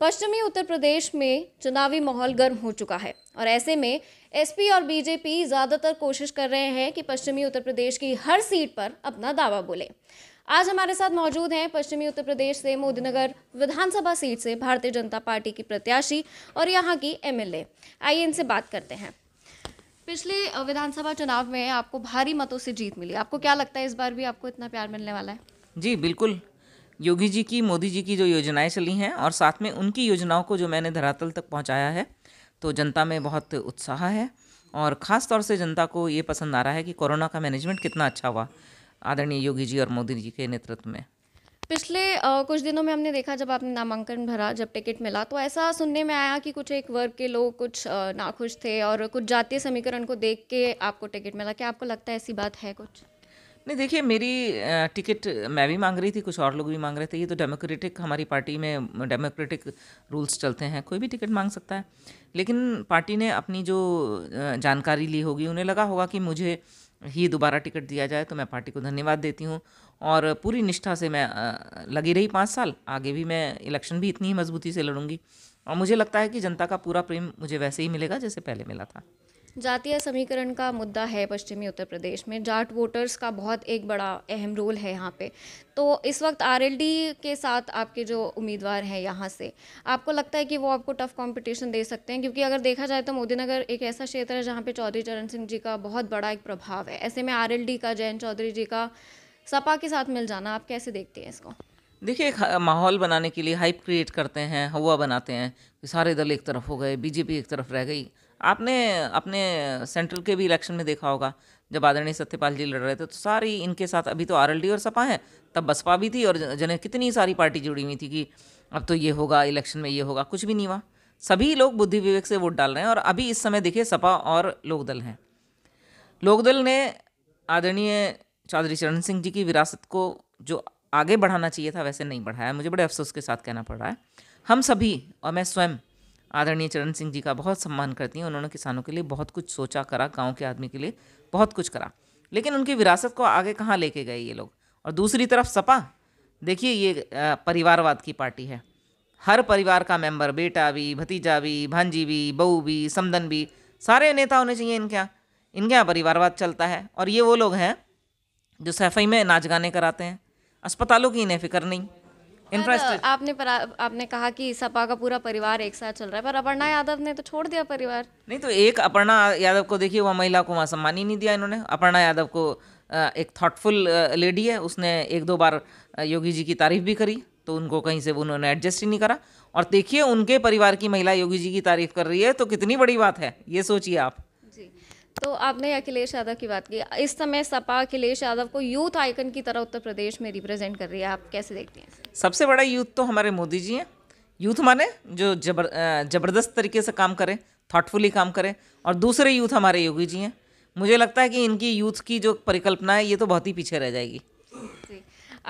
पश्चिमी उत्तर प्रदेश में चुनावी माहौल गर्म हो चुका है और ऐसे में एसपी और बीजेपी ज़्यादातर कोशिश कर रहे हैं कि पश्चिमी उत्तर प्रदेश की हर सीट पर अपना दावा बोले आज हमारे साथ मौजूद हैं पश्चिमी उत्तर प्रदेश से मोदीनगर विधानसभा सीट से भारतीय जनता पार्टी की प्रत्याशी और यहाँ की एमएलए आइए इनसे बात करते हैं पिछले विधानसभा चुनाव में आपको भारी मतों से जीत मिली आपको क्या लगता है इस बार भी आपको इतना प्यार मिलने वाला है जी बिल्कुल योगी जी की मोदी जी की जो योजनाएं चली हैं और साथ में उनकी योजनाओं को जो मैंने धरातल तक पहुंचाया है तो जनता में बहुत उत्साह है और ख़ास तौर से जनता को ये पसंद आ रहा है कि कोरोना का मैनेजमेंट कितना अच्छा हुआ आदरणीय योगी जी और मोदी जी के नेतृत्व में पिछले आ, कुछ दिनों में हमने देखा जब आपने नामांकन भरा जब टिकट मिला तो ऐसा सुनने में आया कि कुछ एक वर्ग के लोग कुछ नाखुश थे और कुछ जातीय समीकरण को देख के आपको टिकट मिला क्या आपको लगता है ऐसी बात है कुछ नहीं देखिए मेरी टिकट मैं भी मांग रही थी कुछ और लोग भी मांग रहे थे ये तो डेमोक्रेटिक हमारी पार्टी में डेमोक्रेटिक रूल्स चलते हैं कोई भी टिकट मांग सकता है लेकिन पार्टी ने अपनी जो जानकारी ली होगी उन्हें लगा होगा कि मुझे ही दोबारा टिकट दिया जाए तो मैं पार्टी को धन्यवाद देती हूँ और पूरी निष्ठा से मैं लगी रही पाँच साल आगे भी मैं इलेक्शन भी इतनी ही मजबूती से लड़ूंगी और मुझे लगता है कि जनता का पूरा प्रेम मुझे वैसे ही मिलेगा जैसे पहले मिला था जातीय समीकरण का मुद्दा है पश्चिमी उत्तर प्रदेश में जाट वोटर्स का बहुत एक बड़ा अहम रोल है यहाँ पे तो इस वक्त आरएलडी के साथ आपके जो उम्मीदवार हैं यहाँ से आपको लगता है कि वो आपको टफ कंपटीशन दे सकते हैं क्योंकि अगर देखा जाए तो मोदी नगर एक ऐसा क्षेत्र है जहाँ पे चौधरी चरण सिंह जी का बहुत बड़ा एक प्रभाव है ऐसे में आर का जयंत चौधरी जी का सपा के साथ मिल जाना आप कैसे देखते हैं इसको देखिए माहौल बनाने के लिए हाइप क्रिएट करते हैं हवा बनाते हैं कि सारे दल एक तरफ हो गए बीजेपी एक तरफ रह गई आपने अपने सेंट्रल के भी इलेक्शन में देखा होगा जब आदरणीय सत्यपाल जी लड़ रहे थे तो सारी इनके साथ अभी तो आर और सपा है तब बसपा भी थी और जने कितनी सारी पार्टी जुड़ी हुई थी कि अब तो ये होगा इलेक्शन में ये होगा कुछ भी नहीं हुआ सभी लोग बुद्धि विवेक से वोट डाल रहे हैं और अभी इस समय देखिए सपा और लोकदल हैं लोकदल ने आदरणीय चौधरी चरण सिंह जी की विरासत को जो आगे बढ़ाना चाहिए था वैसे नहीं बढ़ाया मुझे बड़े अफसोस के साथ कहना पड़ रहा है हम सभी और मैं स्वयं आदरणीय चरण सिंह जी का बहुत सम्मान करती हैं उन्होंने किसानों के लिए बहुत कुछ सोचा करा गाँव के आदमी के लिए बहुत कुछ करा लेकिन उनकी विरासत को आगे कहाँ लेके गए ये लोग और दूसरी तरफ सपा देखिए ये परिवारवाद की पार्टी है हर परिवार का मेंबर बेटा भी भतीजा भी भांजी भी बहू भी समदन भी सारे नेता होने चाहिए इनके यहाँ इनके यहाँ परिवारवाद चलता है और ये वो लोग हैं जो सफाई में नाच गाने कराते हैं अस्पतालों की इन्हें फिक्र नहीं इंटरेस्टेड आपने पर, आपने कहा कि सपा का पूरा परिवार एक साथ चल रहा है पर अपर्णा यादव ने तो छोड़ दिया परिवार नहीं तो एक अपर्णा यादव को देखिए वह महिला को वहाँ सम्मान ही नहीं दिया इन्होंने अपर्णा यादव को एक थॉटफुल लेडी है उसने एक दो बार योगी जी की तारीफ भी करी तो उनको कहीं से उन्होंने एडजस्ट ही नहीं करा और देखिए उनके परिवार की महिला योगी जी की तारीफ कर रही है तो कितनी बड़ी बात है ये सोचिए आप तो आपने अखिलेश यादव की बात की इस समय सपा अखिलेश यादव को यूथ आइकन की तरह उत्तर प्रदेश में रिप्रेजेंट कर रही है आप कैसे देखती हैं सबसे बड़ा यूथ तो हमारे मोदी जी हैं यूथ माने जो जबर ज़बरदस्त तरीके से काम करें थाटफुली काम करें और दूसरे यूथ हमारे योगी जी हैं मुझे लगता है कि इनकी यूथ की जो परिकल्पना है ये तो बहुत ही पीछे रह जाएगी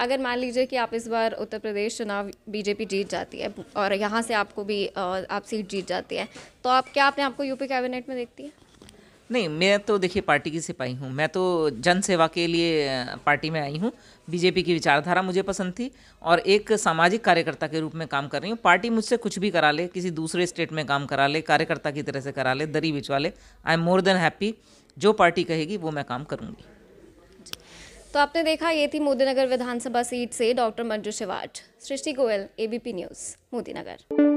अगर मान लीजिए कि आप इस बार उत्तर प्रदेश चुनाव बीजेपी जीत जाती है और यहाँ से आपको भी आप सीट जीत जाती है तो आप क्या अपने आपको यूपी कैबिनेट में देखती है नहीं मैं तो देखिए पार्टी की सिपाही हूँ मैं तो जन सेवा के लिए पार्टी में आई हूँ बीजेपी की विचारधारा मुझे पसंद थी और एक सामाजिक कार्यकर्ता के रूप में काम कर रही हूँ पार्टी मुझसे कुछ भी करा ले किसी दूसरे स्टेट में काम करा ले कार्यकर्ता की तरह से करा ले दरी बिछवा ले I am more than happy जो पार्टी कहेगी वो मैं काम करूँगी तो आपने देखा ये थी मोदीनगर विधानसभा सीट से doctor Manju Shivat Srishti Goyal ABP news Modi नगर